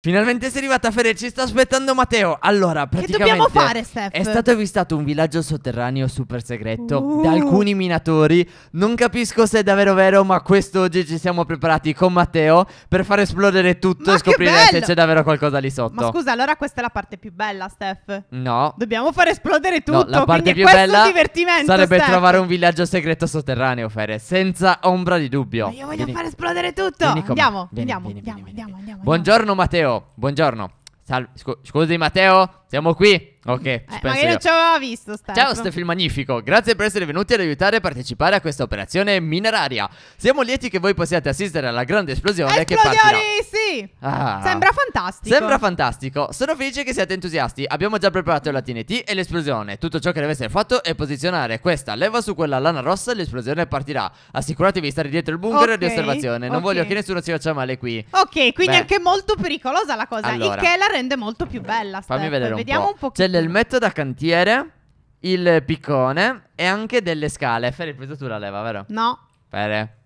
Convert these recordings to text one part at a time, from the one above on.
Finalmente sei arrivata Fede, ci sta aspettando Matteo Allora, praticamente Che dobbiamo fare, Steph? È stato avvistato un villaggio sotterraneo super segreto uh. Da alcuni minatori Non capisco se è davvero vero Ma quest'oggi ci siamo preparati con Matteo Per far esplodere tutto ma e scoprire se c'è davvero qualcosa lì sotto Ma scusa, allora questa è la parte più bella, Steph No Dobbiamo far esplodere tutto no, la parte più bella Sarebbe Steph. trovare un villaggio segreto sotterraneo, Fede Senza ombra di dubbio ma io voglio vieni. far esplodere tutto vieni, Andiamo, vieni, andiamo, andiamo, andiamo, andiamo Andiamo, Buongiorno Matteo. Buongiorno. Sal- scu- scusi Matteo, siamo qui. Ok, eh, ma io. non ci avevo visto. Steph. Ciao, Stefil Magnifico. Grazie per essere venuti ad aiutare a partecipare a questa operazione mineraria. Siamo lieti che voi possiate assistere alla grande esplosione Esplodioni, che partirà. sì! Ah. Sembra fantastico. Sembra fantastico. Sono felice che siate entusiasti. Abbiamo già preparato la TNT e l'esplosione. Tutto ciò che deve essere fatto è posizionare questa leva su quella lana rossa e l'esplosione partirà. Assicuratevi di stare dietro il bunker okay, di osservazione. Non okay. voglio che nessuno si faccia male qui. Ok, quindi Beh. è anche molto pericolosa la cosa. Allora. Il che la rende molto più bella. Steph. Fammi vedere un Vediamo po'. un pochino dell'elmetto da cantiere, il piccone e anche delle scale. Ferri, hai preso tu la leva, vero? No. Ferri.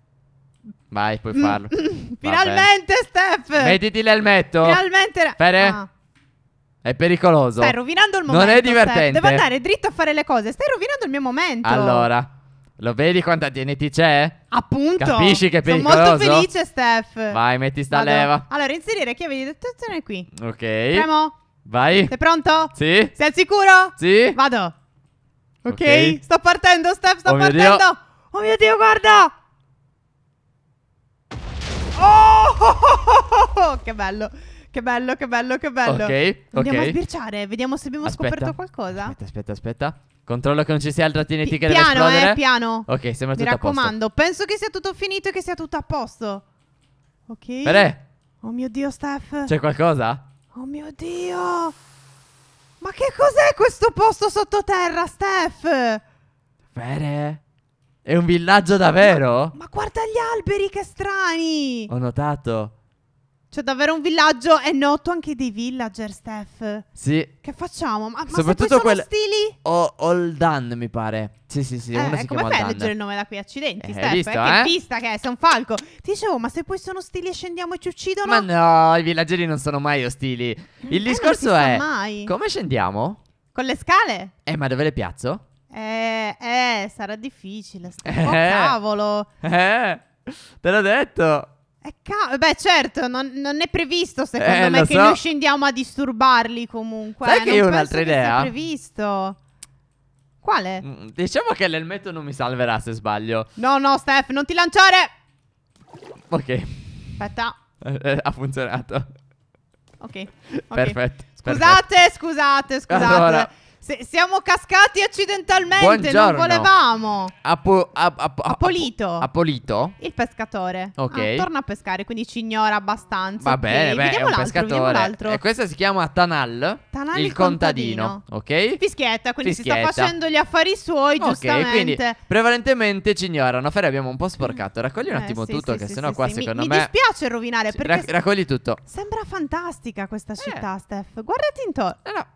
Vai, puoi mm, farlo. Mm, finalmente, Steph! Mettiti l'elmetto. Finalmente. Fere. Ah. È pericoloso. Stai rovinando il momento. Non è divertente. Steph. Devo andare dritto a fare le cose. Stai rovinando il mio momento. Allora, lo vedi quanta tieniti c'è? Appunto. Capisci che è pericoloso? Sono molto felice, Steph. Vai, metti sta Vado. leva. Allora, inserire chiave di dettazione qui. Ok. Premo. Vai. Sei pronto? Sì. Sei al sicuro? Sì. Vado. Ok, okay. sto partendo, Steph, sto oh partendo. Mio oh mio Dio, guarda. Oh, oh, oh, che bello. Che bello, che bello, che bello. Ok, Andiamo okay. a sbirciare, vediamo se abbiamo aspetta. scoperto qualcosa. Aspetta, aspetta, aspetta. Controllo che non ci sia altra TNT che piano, deve Piano, eh, piano. Ok, sembra Mi tutto a posto. Mi raccomando, penso che sia tutto finito e che sia tutto a posto. Ok. Bene. Oh mio Dio, Steph. C'è qualcosa? Oh mio Dio! Ma che cos'è questo posto sottoterra, Steph? Vere? È un villaggio davvero? Ma, ma guarda gli alberi che strani! Ho notato. Cioè, davvero un villaggio è noto anche dei villager, Steph. Sì. Che facciamo? Ma, ma Soprattutto quel... stili? O All Done, mi pare. Sì, sì, sì. Eh, una si come fai a leggere il nome da qui? Accidenti, eh, Steph. Eh, visto, eh, che pista che è, sei un falco. Ti dicevo, ma se poi sono stili e scendiamo e ci uccidono? Ma no, i villaggeri non sono mai ostili. Eh, il eh, discorso è... Mai. Come scendiamo? Con le scale. Eh, ma dove le piazzo? Eh, eh, sarà difficile. Steph. Oh, eh. Oh, cavolo. Eh, te l'ho detto. Eh, beh, certo, non, non è previsto secondo Eh, me che so. noi scendiamo a disturbarli comunque. Sai eh, che non io ho un'altra idea. Non è previsto. Quale? Mm, Diciamo che l'elmetto non mi salverà se sbaglio. No, no, Steph, non ti lanciare. Ok, Aspetta. ha funzionato. Ok. ok. Perfetto. Scusate, scusate, scusate. Allora. Se siamo cascati accidentalmente, Buongiorno. non volevamo. Apo, ap, ap, ap, Apolito. Apolito? Il pescatore. Ok. Ah, torna a pescare, quindi ci ignora abbastanza. Va bene, okay. beh, vediamo è un pescatore. E questa si chiama Tanal. Tanal il, contadino. contadino. Ok? Fischietta, quindi Fischietta. si sta facendo gli affari suoi, giustamente. Ok, quindi prevalentemente ci ignorano. Ferri abbiamo un po' sporcato. Raccogli un eh, attimo sì, tutto, sì, che sì, sennò sì, qua secondo mi, me... Mi dispiace rovinare, perché... Raccogli tutto. Sembra fantastica questa eh. città, Steph. Guardati intorno. Eh, no, no.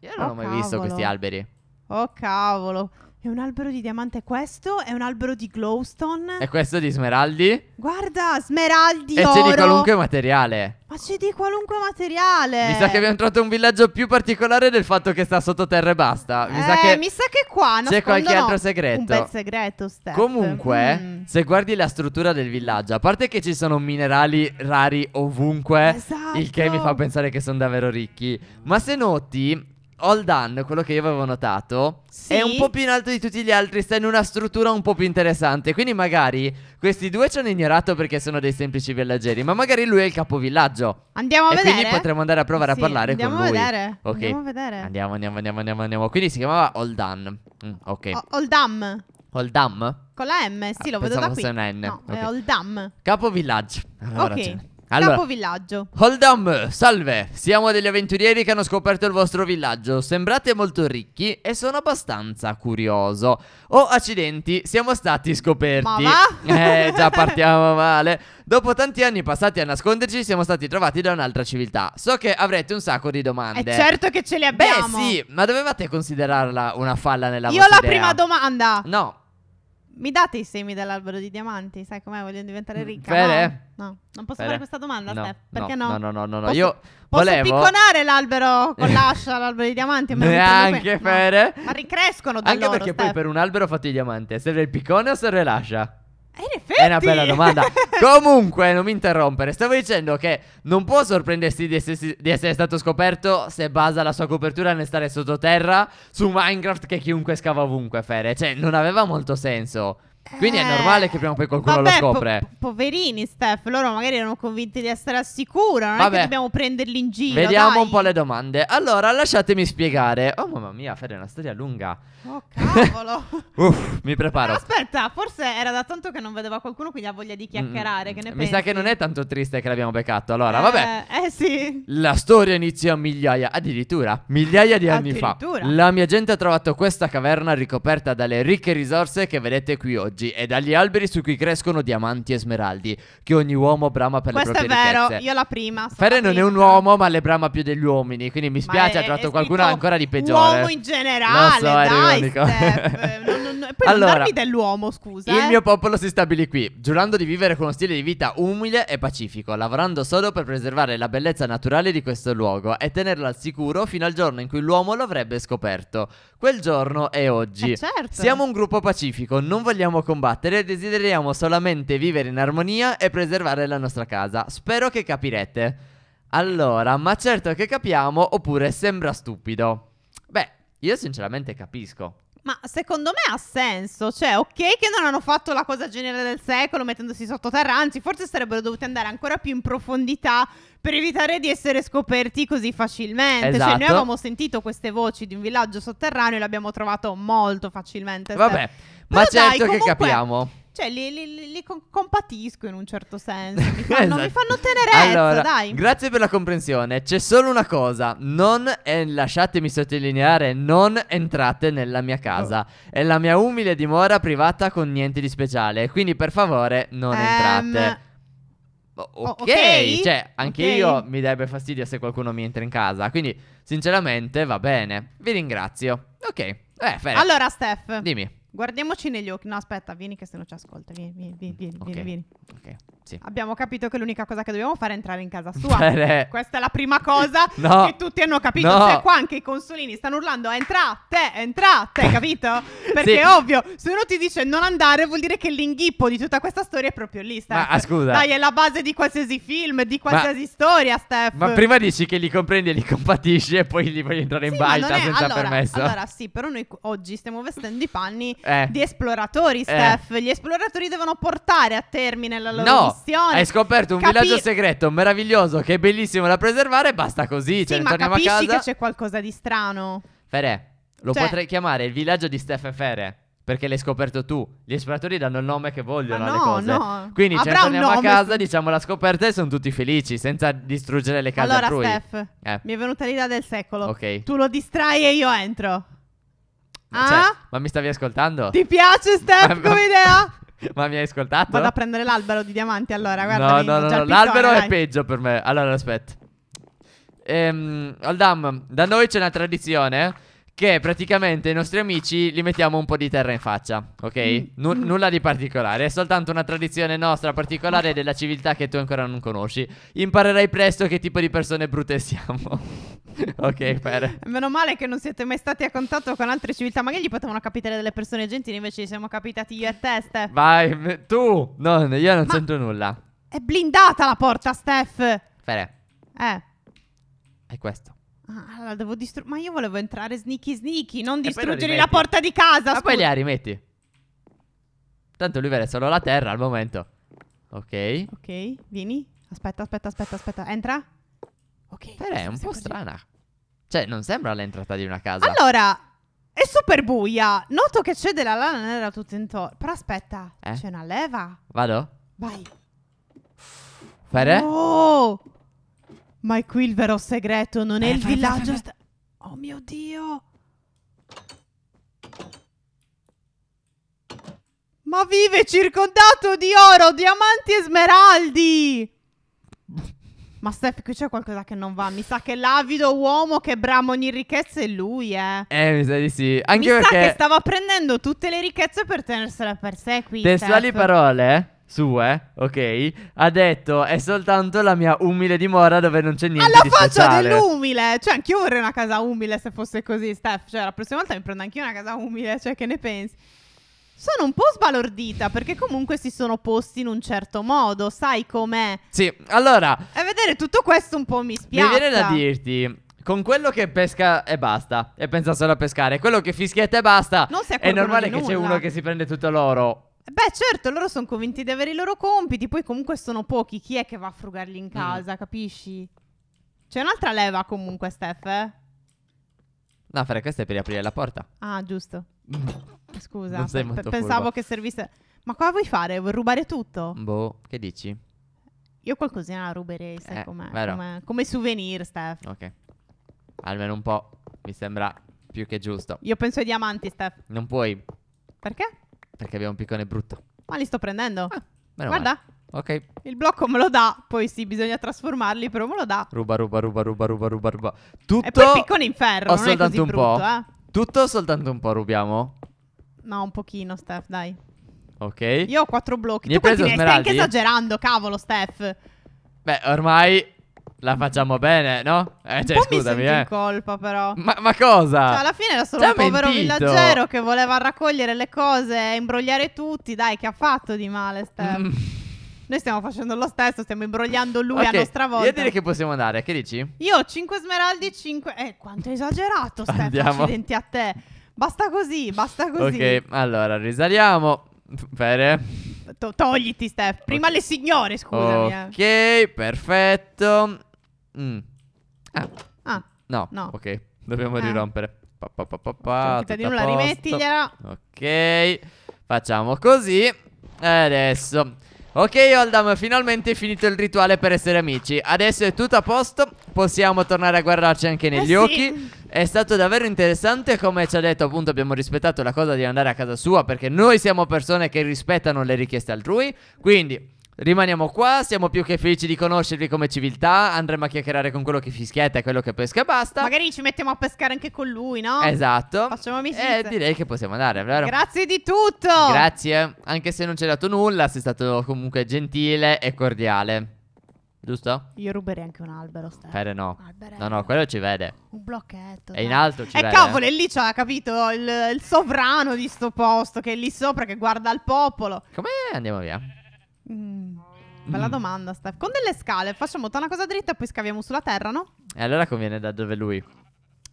Io non oh, ho mai cavolo. visto questi alberi. Oh cavolo. È un albero di diamante questo? È un albero di glowstone? E questo di smeraldi? Guarda, smeraldi E c'è di qualunque materiale. Ma c'è di qualunque materiale. Mi sa che abbiamo trovato un villaggio più particolare del fatto che sta sottoterra e basta. Mi, eh, sa, che mi sa che qua C'è qualche no. altro segreto. Un bel segreto, Steph. Comunque, mm. se guardi la struttura del villaggio, a parte che ci sono minerali rari ovunque, esatto. il che mi esatto. fa pensare che sono davvero ricchi, ma se noti All Done, quello che io avevo notato, sì. è un po' più in alto di tutti gli altri, sta in una struttura un po' più interessante. Quindi magari questi due ci hanno ignorato perché sono dei semplici villaggeri, ma magari lui è il capovillaggio. Andiamo a e vedere. Quindi potremmo andare a provare sì, a parlare con lui. Vedere. Okay. Andiamo a vedere. Andiamo, andiamo, andiamo, andiamo, andiamo. Quindi si chiamava All Done. Mm, ok. O- All Dam. All Dam? Con la M, sì, ah, lo vedo da qui. Fosse una N. No, okay. All Dam. Capovillaggio. Allora ok. Allora, Hold on, salve. Siamo degli avventurieri che hanno scoperto il vostro villaggio. Sembrate molto ricchi e sono abbastanza curioso. Oh, accidenti, siamo stati scoperti. Eh, già partiamo male. Dopo tanti anni passati a nasconderci, siamo stati trovati da un'altra civiltà. So che avrete un sacco di domande. È eh, certo che ce le abbiamo. Beh, sì, ma dovevate considerarla una falla nella Io vostra Io ho la idea. prima domanda. No. Mi date i semi dell'albero di diamanti? Sai com'è? Voglio diventare mm, ricca. Bene. No, no. non posso Bene. fare questa domanda, no, Steph. Perché no? No, no, no, no. no. Posso, Io volevo... Posso picconare l'albero con l'ascia, l'albero di diamanti? Neanche, Fede. No. Ma ricrescono dall'oro, Anche perché Steph. poi per un albero fatto i diamanti. Serve il piccone o serve l'ascia? È una bella domanda. Comunque, non mi interrompere. Stavo dicendo che non può sorprendersi di, essersi- di essere stato scoperto se basa la sua copertura nel stare sottoterra su Minecraft che chiunque scava ovunque, Fere. Cioè, non aveva molto senso. Quindi è eh, normale che prima o poi qualcuno Vabbè, lo scopre. Po- poverini, Steph, loro magari erano convinti di essere al sicuro. Non Vabbè. è che dobbiamo prenderli in giro. Vediamo dai. un po' le domande. Allora, lasciatemi spiegare. Oh, mamma mia, Fede, è una storia lunga. Oh, cavolo. Uff, mi preparo. Eh, aspetta, forse era da tanto che non vedeva qualcuno, quindi ha voglia di mm, mm. chiacchierare. Mm, che ne mi pensi? sa che non è tanto triste che l'abbiamo beccato. Allora, eh, vabbè. Eh, sì. La storia inizia a migliaia, addirittura migliaia di anni fa. Addirittura. La mia gente ha trovato questa caverna ricoperta dalle ricche risorse che vedete qui oggi e dagli alberi su cui crescono diamanti e smeraldi che ogni uomo brama per Questo le proprie ricchezze. Questo è vero, io la prima. Fere non è un uomo, ma le brama più degli uomini, quindi mi spiace, ha trovato qualcuno ancora di peggiore. Uomo in generale, lo so, dai, ironico. no, no, no. Poi allora, non dell'uomo, scusa. Il eh. mio popolo si stabilì qui, giurando di vivere con uno stile di vita umile e pacifico, lavorando solo per preservare la bellezza naturale di questo luogo e tenerlo al sicuro fino al giorno in cui l'uomo lo avrebbe scoperto scoperto. Quel giorno è oggi. Eh certo. Siamo un gruppo pacifico, non vogliamo combattere, desideriamo solamente vivere in armonia e preservare la nostra casa. Spero che capirete. Allora, ma certo che capiamo, oppure sembra stupido. Beh, io sinceramente capisco. Ma secondo me ha senso, cioè ok che non hanno fatto la cosa genere del secolo mettendosi sottoterra, anzi forse sarebbero dovuti andare ancora più in profondità per evitare di essere scoperti così facilmente. Esatto. Cioè noi esatto. avevamo sentito queste voci di un villaggio sotterraneo e l'abbiamo trovato molto facilmente. Vabbè, ma certo dai, certo comunque... che capiamo cioè li, li, li compatisco in un certo senso. Mi fanno, esatto. mi fanno tenerezza, allora, dai. Grazie per la comprensione. C'è solo una cosa: non, eh, lasciatemi sottolineare, non entrate nella mia casa. Oh. È la mia umile dimora privata con niente di speciale. Quindi, per favore, non um, entrate. Ok, cioè, anche okay. io mi darebbe fastidio se qualcuno mi entra in casa. Quindi, sinceramente, va bene. Vi ringrazio. Ok, eh, Allora, Steph, dimmi. Guardiamoci negli occhi. No, aspetta, vieni che se no ci ascolta. Vieni, vieni, vieni, mm, vieni, okay. vieni. Okay. Sì. Abbiamo capito che l'unica cosa che dobbiamo fare è entrare in casa sua. Questa è la prima cosa no. che tutti hanno capito. No. Cioè, qua anche i consolini stanno urlando: entrate, entrate, capito? Perché sì. è ovvio, se uno ti dice non andare, vuol dire che l'inghippo di tutta questa storia è proprio lì. Steph. Ma ah, scusa. Dai, è la base di qualsiasi film, di qualsiasi ma, storia, Steph. Ma prima dici che li comprendi e li compatisci e poi li voglio entrare sì, in baita senza allora, permesso. Allora, sì, però noi oggi stiamo vestendo i panni eh. di esploratori, eh. Steph. Eh. Gli esploratori devono portare a termine la loro no, missione. Hai scoperto un Capi... villaggio segreto meraviglioso che è bellissimo da preservare. Basta così. Sì, cioè, ma capisci a casa. Ma che c'è qualcosa di strano. Fere, lo cioè... potrei chiamare il villaggio di Steph e Fere. Perché l'hai scoperto tu. Gli esploratori danno il nome che vogliono no, alle cose. No. Quindi ci cioè, torniamo a casa, diciamo la scoperta e sono tutti felici, senza distruggere le case allora, altrui. Allora, Steph, eh. mi è venuta l'idea del secolo. Ok. Tu lo distrai e io entro. Ma, cioè, ah? cioè, ma mi stavi ascoltando? Ti piace Steph ma, come idea? Ma mi hai ascoltato? Vado a prendere l'albero di diamanti allora, guarda. No, no, no, no l'albero dai. è peggio per me. Allora, aspetta. Ehm, Aldam, da noi c'è una tradizione che praticamente i nostri amici li mettiamo un po' di terra in faccia, ok? Mm. Nu mm. nulla di particolare, è soltanto una tradizione nostra particolare della civiltà che tu ancora non conosci. Imparerai presto che tipo di persone brutte siamo. ok, Pere. Meno male che non siete mai stati a contatto con altre civiltà. Magari gli potevano capitare delle persone gentili, invece ci siamo capitati io e te, Steph. Vai, tu! No, io non Ma sento nulla. È blindata la porta, Steph! Pere. Eh. È questo. Ah, allora devo distruggere. Ma io volevo entrare sneaky sneaky, non distruggere la porta di casa. Ma poi le rimetti. Tanto lui vede solo la terra al momento. Ok. Ok, vieni. Aspetta, aspetta, aspetta, aspetta. Entra. Ok. Però è un po' così. strana. Cioè, non sembra l'entrata di una casa. Allora, è super buia. Noto che c'è della lana nera tutto intorno. Però aspetta, eh? c'è una leva. Vado? Vai. Fare? Oh! Ma è qui il vero segreto, non è eh, il vai, villaggio. Vai, vai, oh mio Dio! Ma vive circondato di oro, diamanti e smeraldi! Ma Steph, qui c'è qualcosa che non va. Mi sa che l'avido uomo che brama ogni ricchezza è lui, eh. Eh, mi sa di sì. Anche mi perché... sa che stava prendendo tutte le ricchezze per tenersele per sé qui. Testuali Steph. parole sue, ok? Ha detto è soltanto la mia umile dimora dove non c'è niente Alla di speciale. Alla faccia dell'umile! Cioè, anch'io vorrei una casa umile se fosse così, Steph. Cioè, la prossima volta mi prendo anch'io una casa umile, cioè che ne pensi? Sono un po' sbalordita perché comunque si sono posti in un certo modo, sai com'è? Sì, allora... E vedere tutto questo un po' mi spiace. Mi viene da dirti, con quello che pesca e basta, e pensa solo a pescare, quello che fischietta e basta, non si è normale che nulla. c'è uno che si prende tutto l'oro. Beh, certo, loro sono convinti di avere i loro compiti, poi comunque sono pochi, chi è che va a frugarli in mm. casa, mm. capisci? C'è un'altra leva comunque, Steph, eh? No, Fra, questo è per riaprire la porta. Ah, giusto. Scusa, Non sei molto molto pensavo furbo. che servisse... Ma cosa vuoi fare? Vuoi rubare tutto? Boh, che dici? Io qualcosina la ruberei, sai Eh, com'è? vero. Come, come souvenir, Steph. Ok. Almeno un po', mi sembra più che giusto. Io penso ai diamanti, Steph. Non puoi, Perché? perché abbiamo un piccone brutto. Ma li sto prendendo. Ah, meno male. Guarda, Ok. Il blocco me lo dà, poi sì, bisogna trasformarli, però me lo dà. Ruba, ruba, ruba, ruba, ruba, ruba, ruba. Tutto... E poi piccone in ferro, Ho soltanto un brutto, po'. Eh? Tutto o soltanto un po' rubiamo? No, un pochino, Steph, dai. Ok. Io ho quattro blocchi. Mi tu preso stai anche esagerando, cavolo, Steph. Beh, ormai la facciamo bene, no? Eh, cioè, scusami, mi eh. in colpa, però. Ma, ma, cosa? Cioè, alla fine era solo C'è un povero villaggero che voleva raccogliere le cose, e imbrogliare tutti. Dai, che ha fatto di male, Steph? Mm. Noi stiamo facendo lo stesso, stiamo imbrogliando lui okay, a nostra volta. Io direi che possiamo andare, che dici? Io ho 5 smeraldi, 5... Eh, quanto è esagerato, Stefano, Andiamo. accidenti a te. Basta così, basta così. Ok, allora, risaliamo. Bene. To togliti, Steph. Prima okay. le signore, scusami. Eh. Ok, perfetto. Mm. Ah. ah. No. no, ok. Dobbiamo eh. rirompere. Pa, pa, pa, pa, pa, cioè, di nulla, rimettigliela. Ok, facciamo così. E adesso... Ok Oldam, finalmente è finito il rituale per essere amici Adesso è tutto a posto Possiamo tornare a guardarci anche negli eh, occhi sì. È stato davvero interessante Come ci ha detto appunto abbiamo rispettato la cosa di andare a casa sua Perché noi siamo persone che rispettano le richieste altrui Quindi Rimaniamo qua, siamo più che felici di conoscervi come civiltà. Andremo a chiacchierare con quello che fischietta e quello che pesca e basta. Magari ci mettiamo a pescare anche con lui, no? Esatto. Facciamo amicizia. Eh, direi che possiamo andare, vero? Grazie di tutto. Grazie, anche se non ci hai dato nulla, sei stato comunque gentile e cordiale. Giusto? Io ruberei anche un albero, Stefano. Fede no. Alberello. No, no, quello ci vede. Un blocchetto. E in alto ci eh, vede. E cavolo, e lì c'ha, capito, il, il sovrano di sto posto che è lì sopra che guarda il popolo. Come andiamo via? Mm. Bella Mm. domanda, Steph. Con delle scale facciamo tutta una cosa dritta e poi scaviamo sulla terra, no? E allora conviene da dove lui.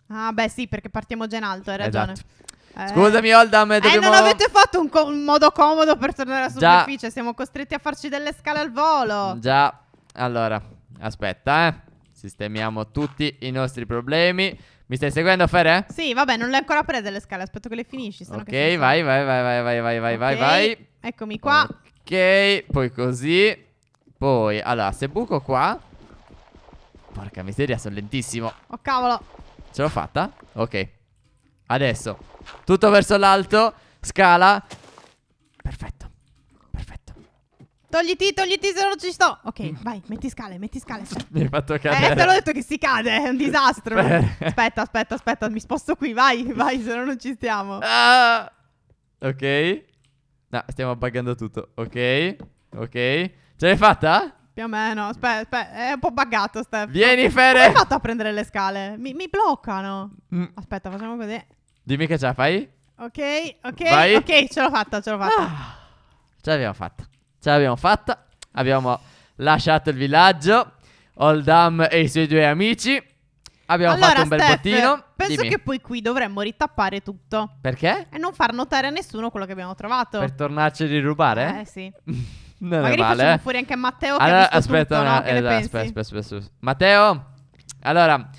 Ah, beh, sì, perché partiamo già in alto, hai ragione. Esatto. Eh. Scusami, Oldham, eh, dobbiamo... non avete fatto un, co- un modo comodo per tornare alla Già. superficie. Siamo costretti a farci delle scale al volo. Già, allora, aspetta, eh. Sistemiamo tutti i nostri problemi. Mi stai seguendo, Fere? Sì, vabbè, non le ho ancora prese le scale. Aspetto che le finisci. sennò che Ok, vai, vai, vai, vai, vai, vai, vai, vai, vai. Eccomi qua. Ok, poi così Poi, allora, se buco qua Porca miseria, sono lentissimo Oh cavolo Ce l'ho fatta? Ok Adesso Tutto verso l'alto Scala Perfetto Perfetto Togliti, togliti se non ci sto Ok, vai, metti scale, metti scale Mi hai fatto eh, cadere Eh, te l'ho detto che si cade, è un disastro Aspetta, aspetta, aspetta, mi sposto qui, vai, vai, se no non ci stiamo ah, Ok No, stiamo buggando tutto. Ok, ok. Ce l'hai fatta? Più o meno, aspetta, aspetta, è un po' buggato Steph. Vieni Fede! Come hai fatto a prendere le scale? Mi, mi bloccano. Mm. Aspetta, facciamo così. Dimmi che ce la fai. Ok, ok, Vai. ok, ce l'ho fatta, ce l'ho fatta. Ah, ce l'abbiamo fatta. Ce l'abbiamo fatta. Abbiamo lasciato il villaggio. Oldham e i suoi due amici Abbiamo allora, fatto un bel Steph, bottino. Penso Dimmi. che poi qui dovremmo ritappare tutto. Perché? E non far notare a nessuno quello che abbiamo trovato. Per tornarci a rirubare? Eh sì. non Magari è male. facciamo eh. fuori anche Matteo allora, che aspetta, tutto, no? no aspetta, aspetta, aspetta, aspetta, Matteo, allora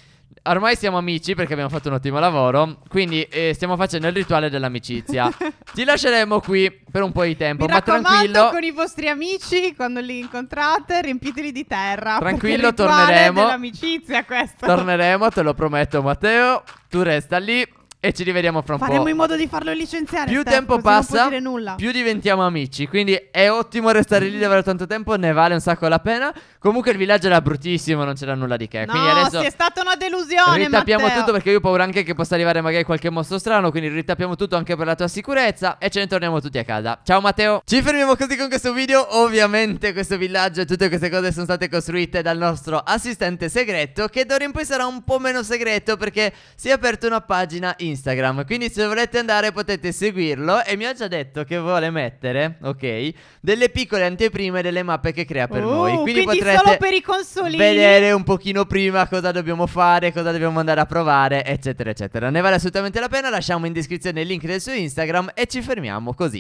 ormai siamo amici perché abbiamo fatto un ottimo lavoro. Quindi eh, stiamo facendo il rituale dell'amicizia. Ti lasceremo qui per un po' di tempo. Mi ma tranquillo. con i vostri amici, quando li incontrate, riempiteli di terra. Tranquillo, torneremo. È l'amicizia questo. Torneremo, te lo prometto, Matteo. Tu resta lì. E ci rivediamo fra un Faremo po'. Faremo in modo di farlo licenziare. Più Steph, tempo passa, più diventiamo amici. Quindi è ottimo restare lì davvero tanto tempo. Ne vale un sacco la pena. Comunque il villaggio era bruttissimo, non c'era nulla di che. No, quindi adesso. Sì, è stata una delusione. Ritappiamo Matteo. tutto perché io ho paura anche che possa arrivare magari qualche mostro strano. Quindi ritappiamo tutto anche per la tua sicurezza. E ce ne torniamo tutti a casa. Ciao Matteo. Ci fermiamo così con questo video. Ovviamente questo villaggio e tutte queste cose sono state costruite dal nostro assistente segreto. Che d'ora in poi sarà un po' meno segreto perché si è aperta una pagina in Instagram. Quindi se volete andare potete seguirlo. E mi ha già detto che vuole mettere, ok, delle piccole anteprime delle mappe che crea per oh, noi. Quindi, quindi potrete solo per i consolini. vedere un pochino prima cosa dobbiamo fare, cosa dobbiamo andare a provare, eccetera, eccetera. Ne vale assolutamente la pena. Lasciamo in descrizione il link del suo Instagram e ci fermiamo così.